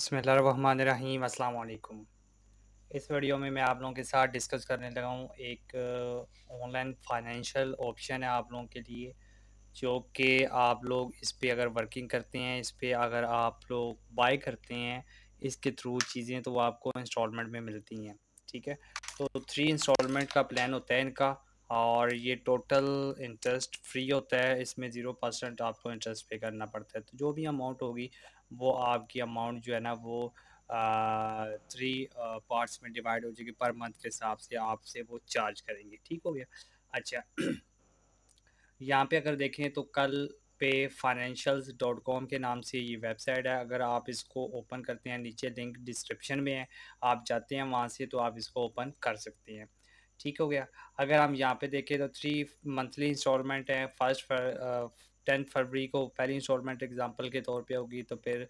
बसमीम अल्लाम इस वीडियो में मैं आप लोगों के साथ डिस्कस करने लगा हूँ एक ऑनलाइन फाइनेंशियल ऑप्शन है आप लोगों के लिए जो कि आप लोग इस पर अगर वर्किंग करते हैं इस पर अगर आप लोग बाय करते हैं इसके थ्रू चीज़ें तो वो आपको इंस्टॉलमेंट में मिलती हैं ठीक है तो थ्री इंस्टॉलमेंट का प्लान होता है इनका और ये टोटल इंटरेस्ट फ्री होता है इसमें ज़ीरो परसेंट आपको इंटरेस्ट पे करना पड़ता है तो जो भी अमाउंट होगी वो आपकी अमाउंट जो है ना वो थ्री पार्ट्स में डिवाइड हो जाएगी पर मंथ के हिसाब से आपसे वो चार्ज करेंगे ठीक हो गया अच्छा यहाँ पे अगर देखें तो कल पे फाइनेंशल्स डॉट कॉम के नाम से ये वेबसाइट है अगर आप इसको ओपन करते हैं नीचे लिंक डिस्क्रिप्शन में है आप जाते हैं वहाँ से तो आप इसको ओपन कर सकते हैं ठीक हो गया अगर हम यहाँ पे देखें तो थ्री मंथली इंस्टॉलमेंट है फर्स्ट टेंथ फरवरी को पहली इंस्टॉलमेंट एग्जाम्पल के तौर पे होगी तो फिर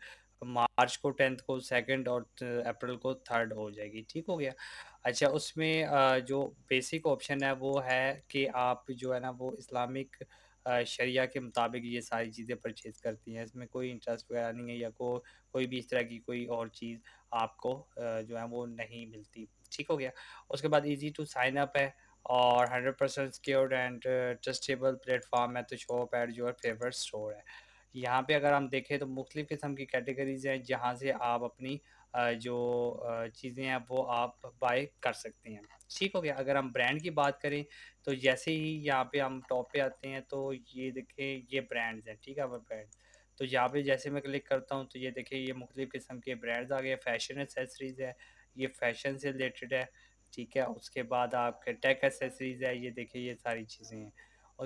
मार्च को टेंथ को सेकंड और अप्रैल को थर्ड हो जाएगी ठीक हो गया अच्छा उसमें जो बेसिक ऑप्शन है वो है कि आप जो है ना वो इस्लामिक शरिया के मुताबिक ये सारी चीज़ें परचेज करती हैं इसमें कोई इंटरेस्ट वगैरह नहीं है या को कोई भी इस तरह की कोई और चीज़ आपको जो है वो नहीं मिलती ठीक हो गया उसके बाद इजी टू साइन अप है और 100% percent secured and trustable platform है तो shop at your favourite store है यहाँ पे अगर हम देखें तो मुख्तु किस्म की कैटेगरीज हैं जहाँ से आप अपनी uh, जो uh, चीज़ें हैं वो आप बाय कर सकते हैं ठीक हो गया अगर हम ब्रांड की बात करें तो जैसे ही यहाँ पे हम टॉप पे आते हैं तो ये देखें ये ब्रांड्स हैं ठीक है वो ब्रांड तो यहाँ पे जैसे मैं क्लिक करता हूँ तो ये देखें ये मुख्तु किस्म के ब्रांड्स आ गए फैशन एसेसरीज़ है ये फैशन से रिलेटेड है ठीक है उसके बाद आपके टेक एसेसरीज़ है ये देखिए ये सारी चीज़ें हैं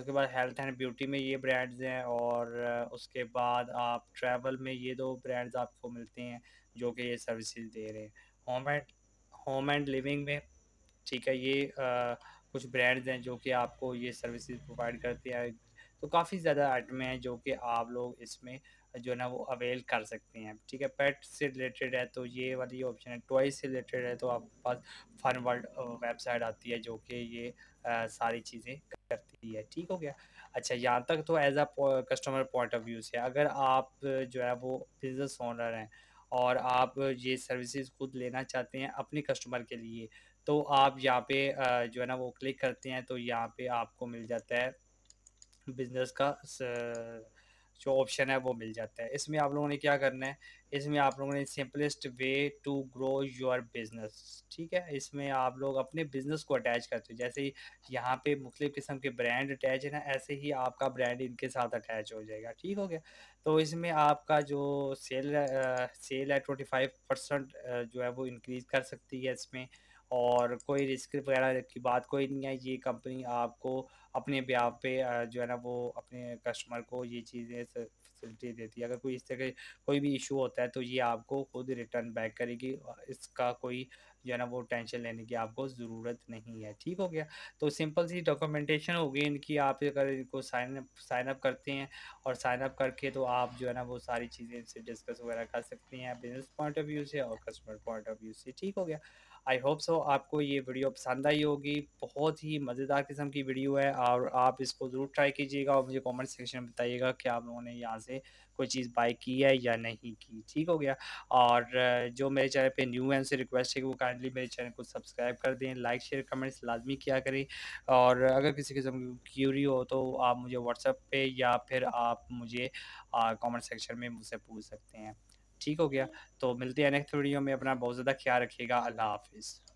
उसके बाद हेल्थ एंड ब्यूटी में ये ब्रांड्स हैं और उसके बाद आप ट्रैवल में ये दो ब्रांड्स आपको मिलते हैं जो कि ये सर्विसेज दे रहे हैं home and home and living में ठीक है ये आ, कुछ ब्रांड्स हैं जो कि आपको ये सर्विसेज प्रोवाइड करते हैं तो काफ़ी ज़्यादा आइटम है जो कि आप लोग इसमें जो है ना वो अवेल कर सकते हैं ठीक है पेट से रिलेटेड है तो ये वाली ऑप्शन है टॉय से रिलेटेड है तो आपके पास फन वर्ल्ड वेबसाइट आती है जो कि ये आ, सारी चीज़ें करती है ठीक हो गया अच्छा यहाँ तक तो as a customer point of view से अगर आप जो है वो बिजनेस ओनर हैं और आप ये सर्विसेज खुद लेना चाहते हैं अपने कस्टमर के लिए तो आप यहाँ पे जो है ना वो क्लिक करते हैं तो यहाँ पे आपको मिल जाता है बिजनेस का जो ऑप्शन है वो मिल जाता है इसमें आप लोगों ने क्या करना है इसमें आप लोगों ने simplest way to grow your business ठीक है इसमें आप लोग अपने बिजनेस को अटैच करते हो जैसे यहाँ पे मुख्तु किस्म के ब्रांड अटैच है ना ऐसे ही आपका ब्रांड इनके साथ अटैच हो जाएगा ठीक हो गया तो इसमें आपका जो सेल आ, सेल है ट्वेंटी फाइव परसेंट जो है वो इंक्रीज कर सकती है इसमें और कोई रिस्क वगैरह की बात कोई नहीं है ये कंपनी आपको अपने ब्याह पे जो है ना वो अपने कस्टमर को ये चीज़ें फैसिलिटी देती है अगर कोई इस तरह कोई भी इशू होता है तो ये आपको खुद रिटर्न बैक करेगी इसका कोई जो है ना वो टेंशन लेने की आपको ज़रूरत नहीं है ठीक हो गया तो सिंपल सी डॉक्यूमेंटेशन होगी इनकी आप अगर इनको साइन अप साइन अप करते हैं और साइन अप करके तो आप जो है ना वो सारी चीज़ें इनसे डिस्कस वगैरह कर सकते हैं बिजनेस पॉइंट ऑफ व्यू से और कस्टमर पॉइंट ऑफ व्यू से ठीक हो गया आई होप सो आपको ये वीडियो पसंद आई होगी बहुत ही मज़ेदार किस्म की वीडियो है और आप इसको ज़रूर ट्राई कीजिएगा और मुझे कमेंट सेक्शन में बताइएगा कि आप लोगों ने यहाँ से कोई चीज़ बाई की है या नहीं की ठीक हो गया और जो मेरे चैनल पे न्यू है उनसे रिक्वेस्ट है कि वो काइंडली मेरे चैनल को सब्सक्राइब कर दें लाइक शेयर कमेंट्स लाजमी किया करें और अगर किसी किस्म की क्यूरी हो तो आप मुझे व्हाट्सएप पे या फिर आप मुझे कमेंट सेक्शन में मुझसे पूछ सकते हैं ठीक हो गया तो मिलते हैं नेक्स्ट वीडियो में अपना बहुत ज़्यादा ख्याल रखिएगा अल्लाह हाफिज़